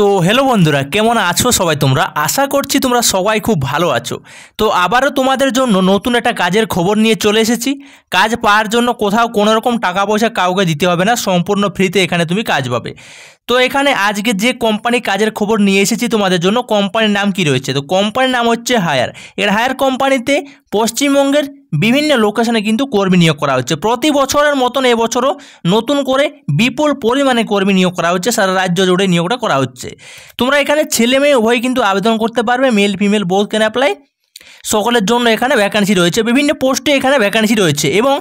তো হ্যালো বন্ধুরা কেমন আছো সবাই তোমরা আশা করছি তোমরা সবাই খুব ভালো আছো তো আবারও তোমাদের জন্য নতুন একটা কাজের খবর নিয়ে চলে এসেছি কাজ পাওয়ার জন্য কোথাও কোনো রকম টাকা পয়সা কাউকে দিতে হবে না সম্পূর্ণ ফ্রিতে এখানে তুমি কাজ পাবে তো এখানে আজকে যে কোম্পানি কাজের খবর নিয়ে এসেছি তোমাদের জন্য কোম্পানির নাম কি রয়েছে তো কোম্পানির নাম হচ্ছে হায়ার এর হায়ার কোম্পানিতে পশ্চিমবঙ্গের বিভিন্ন লোকেশনে কিন্তু কর্মী নিয়োগ করা হচ্ছে প্রতি বছরের মতন এবছরও নতুন করে বিপুল পরিমাণে কর্মী নিয়োগ করা হচ্ছে সারা রাজ্য জুড়ে নিয়োগটা করা হচ্ছে তোমরা এখানে ছেলে মেয়ে উভয় কিন্তু আবেদন করতে পারবে মেল ফিমেল বোধ কেন অ্যাপ্লাই সকলের জন্য এখানে ভ্যাকান্সি রয়েছে বিভিন্ন পোস্টে এখানে ভ্যাকান্সি রয়েছে এবং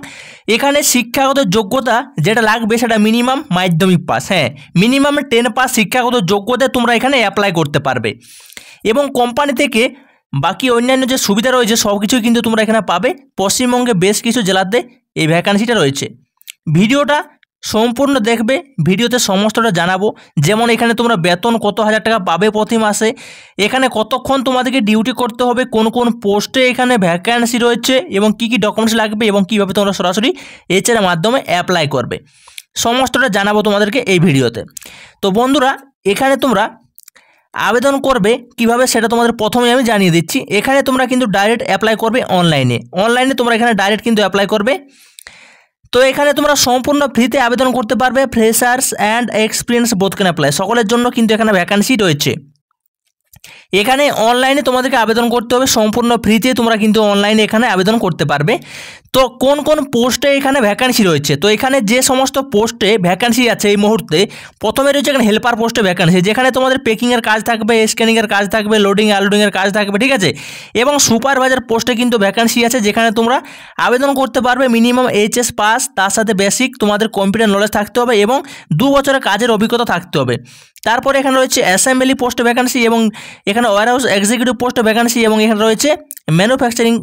এখানে শিক্ষাগত যোগ্যতা যেটা লাগবে সেটা মিনিমাম মাধ্যমিক পাস হ্যাঁ মিনিমাম টেন পাস শিক্ষাগত যোগ্যতা তোমরা এখানে অ্যাপ্লাই করতে পারবে এবং কোম্পানি থেকে বাকি অন্যান্য যে সুবিধা রয়েছে সব কিছুই কিন্তু তোমরা এখানে পাবে পশ্চিমবঙ্গে বেশ কিছু জেলাতে এই ভ্যাকান্সিটা রয়েছে ভিডিওটা সম্পূর্ণ দেখবে ভিডিওতে সমস্তটা জানাবো যেমন এখানে তোমরা বেতন কত হাজার টাকা পাবে প্রতি মাসে এখানে কতক্ষণ তোমাদেরকে ডিউটি করতে হবে কোন কোন পোস্টে এখানে ভ্যাকান্সি রয়েছে এবং কি কি ডকুমেন্টস লাগবে এবং কীভাবে তোমরা সরাসরি এছাড়া মাধ্যমে অ্যাপ্লাই করবে সমস্তটা জানাবো তোমাদেরকে এই ভিডিওতে তো বন্ধুরা এখানে তোমরা আবেদন করবে কিভাবে সেটা তোমাদের প্রথমে আমি জানিয়ে দিচ্ছি এখানে তোমরা কিন্তু ডাইরেক্ট অ্যাপ্লাই করবে অনলাইনে অনলাইনে তোমরা এখানে ডাইরেক্ট কিন্তু অ্যাপ্লাই করবে তো এখানে তোমরা সম্পূর্ণ ফ্রিতে আবেদন করতে পারবে ফ্রেশার্স অ্যান্ড এক্সপিরিয়েন্স বোধকেন অ্যাপ্লাই সকলের জন্য কিন্তু এখানে ভ্যাকান্সি রয়েছে এখানে অনলাইনে তোমাদেরকে আবেদন করতে হবে সম্পূর্ণ ফ্রিতে তোমরা কিন্তু অনলাইনে এখানে আবেদন করতে পারবে তো কোন কোন পোস্টে এখানে ভ্যাকান্সি রয়েছে তো এখানে যে সমস্ত পোস্টে ভ্যাকান্সি আছে এই মুহূর্তে প্রথমে রয়েছে এখানে হেল্পার পোস্টে ভ্যাকান্সি যেখানে তোমাদের পেকিংয়ের কাজ থাকবে স্ক্যানিংয়ের কাজ থাকবে লোডিং আনলোডিংয়ের কাজ থাকবে ঠিক আছে এবং সুপারভাইজার পোস্টে কিন্তু ভ্যাকান্সি আছে যেখানে তোমরা আবেদন করতে পারবে মিনিমাম এইচএস পাস তার সাথে বেসিক তোমাদের কম্পিউটার নলেজ থাকতে হবে এবং দু বছরের কাজের অভিজ্ঞতা থাকতে হবে তারপরে এখানে রয়েছে অ্যাসেম্বলি পোস্ট ভ্যাকান্সি এবং এখানে ওয়ারহাউস এক্সিকিউটিভ পোস্ট ভ্যাকান্সি এবং এখানে রয়েছে ম্যানুফ্যাকচারিং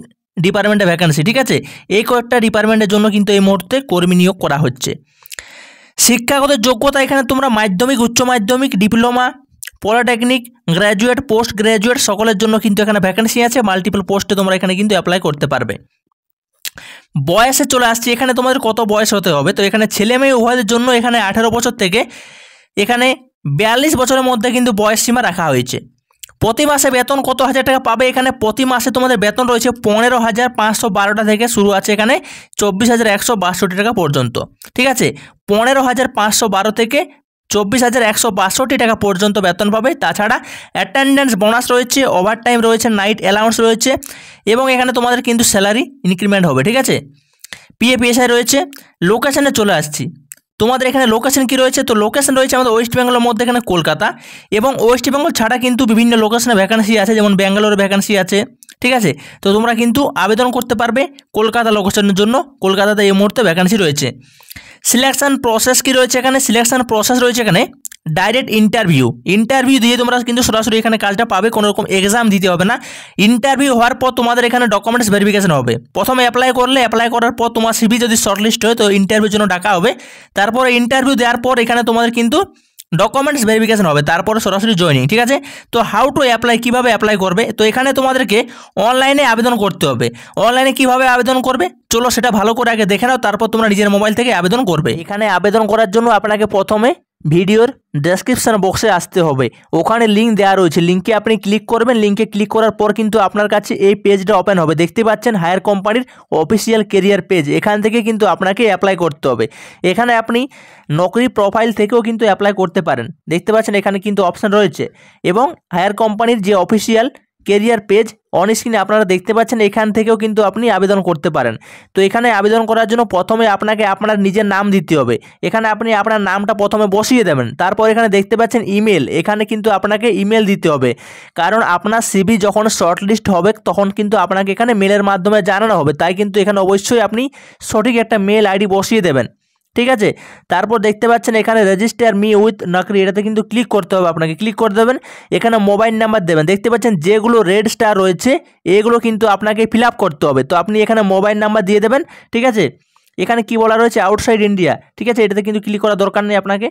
ডিপার্টমেন্টের ভ্যাকান্সি ঠিক আছে এই কয়েকটা ডিপার্টমেন্টের জন্য কিন্তু এই মুহূর্তে কর্মী নিয়োগ করা হচ্ছে শিক্ষাগত যোগ্যতা এখানে তোমরা মাধ্যমিক উচ্চ মাধ্যমিক diploma polytechnic graduate post graduate সকলের জন্য কিন্তু এখানে ভ্যাকান্সি আছে মাল্টিপল পোস্টে তোমরা এখানে কিন্তু অ্যাপ্লাই করতে পারবে বয়সে চলে আসছি এখানে তোমাদের কত বয়স হতে হবে তো এখানে ছেলে মেয়ে উভয়ের জন্য এখানে আঠেরো বছর থেকে এখানে বিয়াল্লিশ বছরের মধ্যে কিন্তু বয়স সীমা রাখা হয়েছে প্রতি মাসে বেতন কত হাজার টাকা পাবে এখানে প্রতি মাসে তোমাদের বেতন রয়েছে পনেরো হাজার পাঁচশো বারোটা থেকে শুরু আছে এখানে চব্বিশ হাজার একশো বাষট্টি টাকা পর্যন্ত ঠিক আছে পনেরো হাজার পাঁচশো বারো থেকে চব্বিশ হাজার একশো বাষট্টি টাকা পর্যন্ত বেতন পাবে তাছাড়া অ্যাটেন্ডেন্স বোনাস রয়েছে ওভারটাইম রয়েছে নাইট অ্যালাউন্স রয়েছে এবং এখানে তোমাদের কিন্তু স্যালারি ইনক্রিমেন্ট হবে ঠিক আছে পিএপিএসআই রয়েছে লোকেশানে চলে আসছি তোমাদের এখানে লোকেশন কি রয়েছে তো লোকেশন রয়েছে আমাদের ওয়েস্ট বেঙ্গলের মধ্যে এখানে কলকাতা এবং ওয়েস্ট বেঙ্গল ছাড়া কিন্তু বিভিন্ন লোকেশনে ভ্যাকান্সি আছে যেমন ব্যাঙ্গালোরে ভ্যাকান্সি আছে ঠিক আছে তো তোমরা কিন্তু আবেদন করতে পারবে কলকাতা লোকেশনের জন্য কলকাতাতে এই মুহূর্তে ভ্যাকান্সি রয়েছে সিলেকশান প্রসেস কি রয়েছে এখানে সিলেকশান প্রসেস রয়েছে এখানে ডাইরেক্ট ইন্টারভিউ ইন্টারভিউ দিয়ে তোমরা কিন্তু সরাসরি এখানে কাজটা পাবে কোনো রকম এক্সাম দিতে হবে না ইন্টারভিউ হওয়ার পর তোমাদের এখানে ডকুমেন্টস ভেরিফিকেশন হবে প্রথমে অ্যাপ্লাই করলে অ্যাপ্লাই করার পর তোমার সিবি যদি শর্টলিস্ট হয় তো ইন্টারভিউর জন্য ডাকা হবে তারপরে ইন্টারভিউ দেওয়ার পর এখানে তোমাদের কিন্তু ডকুমেন্টস ভেরিফিকেশন হবে তারপরে সরাসরি জয়নিং ঠিক আছে তো হাউ টু অ্যাপ্লাই কীভাবে অ্যাপ্লাই করবে তো এখানে তোমাদেরকে অনলাইনে আবেদন করতে হবে অনলাইনে কিভাবে আবেদন করবে চলো সেটা ভালো করে আগে দেখে নাও তারপর তোমরা নিজের মোবাইল থেকে আবেদন করবে এখানে আবেদন করার জন্য আপনাকে প্রথমে ভিডিওর ডেসক্রিপশান বক্সে আসতে হবে ওখানে লিঙ্ক দেওয়া রয়েছে লিঙ্কে আপনি ক্লিক করবেন লিঙ্কে ক্লিক করার পর কিন্তু আপনার কাছে এই পেজটা ওপেন হবে দেখতে পাচ্ছেন হায়ার কোম্পানির অফিসিয়াল কেরিয়ার পেজ এখান থেকে কিন্তু আপনাকে অ্যাপ্লাই করতে হবে এখানে আপনি নকরি প্রোফাইল থেকেও কিন্তু অ্যাপ্লাই করতে পারেন দেখতে পাচ্ছেন এখানে কিন্তু অপশান রয়েছে এবং হায়ার কোম্পানির যে অফিসিয়াল কেরিয়ার পেজ অন স্ক্রিনে আপনারা দেখতে পাচ্ছেন এখান থেকেও কিন্তু আপনি আবেদন করতে পারেন তো এখানে আবেদন করার জন্য প্রথমে আপনাকে আপনার নিজের নাম দিতে হবে এখানে আপনি আপনার নামটা প্রথমে বসিয়ে দেবেন তারপর এখানে দেখতে পাচ্ছেন ইমেল এখানে কিন্তু আপনাকে ইমেল দিতে হবে কারণ আপনার সিভি যখন শর্টলিস্ট হবে তখন কিন্তু আপনাকে এখানে মেলের মাধ্যমে জানানো হবে তাই কিন্তু এখানে অবশ্যই আপনি সঠিক একটা মেল আইডি বসিয়ে দেবেন ঠিক আছে তারপর দেখতে পাচ্ছেন এখানে রেজিস্টার মি উইথ নাকরি এটাতে কিন্তু ক্লিক করতে হবে আপনাকে ক্লিক করে দেবেন এখানে মোবাইল নাম্বার দেবেন দেখতে পাচ্ছেন যেগুলো রেড স্টার রয়েছে এগুলো কিন্তু আপনাকে ফিল করতে হবে তো আপনি এখানে মোবাইল নাম্বার দিয়ে দেবেন ঠিক আছে এখানে কি বলা রয়েছে আউটসাইড ইন্ডিয়া ঠিক আছে এটাতে কিন্তু ক্লিক করা দরকার নেই আপনাকে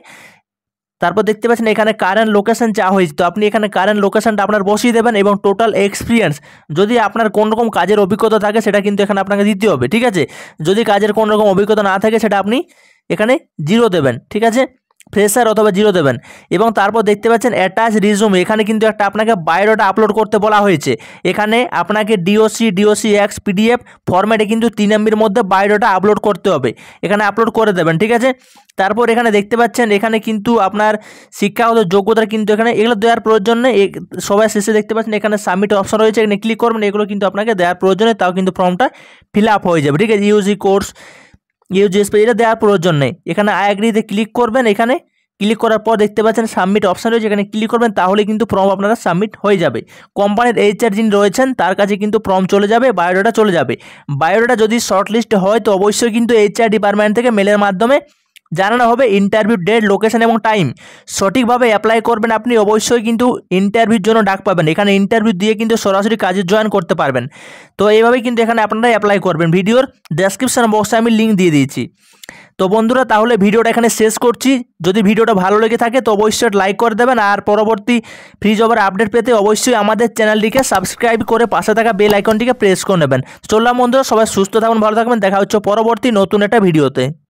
তারপর দেখতে পাচ্ছেন এখানে কারেন্ট লোকেশান চা হয়েছে তো আপনি এখানে কারেন্ট লোকেশানটা আপনার বসিয়ে দেবেন এবং টোটাল এক্সপিরিয়েন্স যদি আপনার কোন রকম কাজের অভিজ্ঞতা থাকে সেটা কিন্তু এখানে আপনাকে দিতে হবে ঠিক আছে যদি কাজের কোনো রকম অভিজ্ঞতা না থাকে সেটা আপনি এখানে জিরো দেবেন ঠিক আছে ফ্রেশার অথবা জিরো দেবেন এবং তারপর দেখতে পাচ্ছেন অ্যাটাচ রিজুম এখানে কিন্তু একটা আপনাকে বায়োডাটা আপলোড করতে বলা হয়েছে এখানে আপনাকে ডিওসি ডিওসি এক্স পিডিএফ ফর্ম্যাটে কিন্তু তিন এমবির মধ্যে বায়োডাটা আপলোড করতে হবে এখানে আপলোড করে দেবেন ঠিক আছে তারপর এখানে দেখতে পাচ্ছেন এখানে কিন্তু আপনার শিক্ষাগত যোগ্যতা কিন্তু এখানে এগুলো দেওয়ার প্রয়োজন নেই সবাই শেষে দেখতে পাচ্ছেন এখানে সাবমিট অপশন রয়েছে এখানে ক্লিক করবেন এগুলো কিন্তু আপনাকে দেওয়ার প্রয়োজন তাও কিন্তু ফর্মটা ফিল আপ হয়ে যাবে ঠিক আছে ইউজি কোর্স ইউজিএস পেজ এটা দেওয়ার প্রয়োজন নেই এখানে আই ক্লিক করবেন এখানে ক্লিক করার পর দেখতে পাচ্ছেন সাবমিট অপশান রয়েছে এখানে ক্লিক করবেন তাহলে কিন্তু ফর্ম আপনারা সাবমিট হয়ে যাবে কোম্পানির এইচআর যিনি রয়েছেন তার কাছে কিন্তু ফর্ম চলে যাবে বায়োডাটা চলে যাবে বায়োডাটা যদি শর্টলিস্ট হয় তো অবশ্যই কিন্তু এইচআর ডিপার্টমেন্ট থেকে মেলের মাধ্যমে জানানো হবে ইন্টারভিউ ডেট লোকেশন এবং টাইম সঠিকভাবে অ্যাপ্লাই করবেন আপনি অবশ্যই কিন্তু ইন্টারভিউর জন্য ডাক পাবেন এখানে ইন্টারভিউ দিয়ে কিন্তু সরাসরি কাজে জয়েন করতে পারবেন তো এইভাবেই কিন্তু এখানে আপনারা অ্যাপ্লাই করবেন ভিডিওর ডেসক্রিপশন বক্সে আমি লিঙ্ক দিয়ে দিয়েছি তো বন্ধুরা তাহলে ভিডিওটা এখানে শেষ করছি যদি ভিডিওটা ভালো লেগে থাকে তো অবশ্যই লাইক করে দেবেন আর পরবর্তী ফ্রি জবের আপডেট পেতে অবশ্যই আমাদের চ্যানেলটিকে সাবস্ক্রাইব করে পাশে থাকা বেল আইকনটিকে প্রেস করে নেবেন চললাম বন্ধুরা সবাই সুস্থ থাকুন ভালো থাকবেন দেখা হচ্ছে পরবর্তী নতুন একটা ভিডিওতে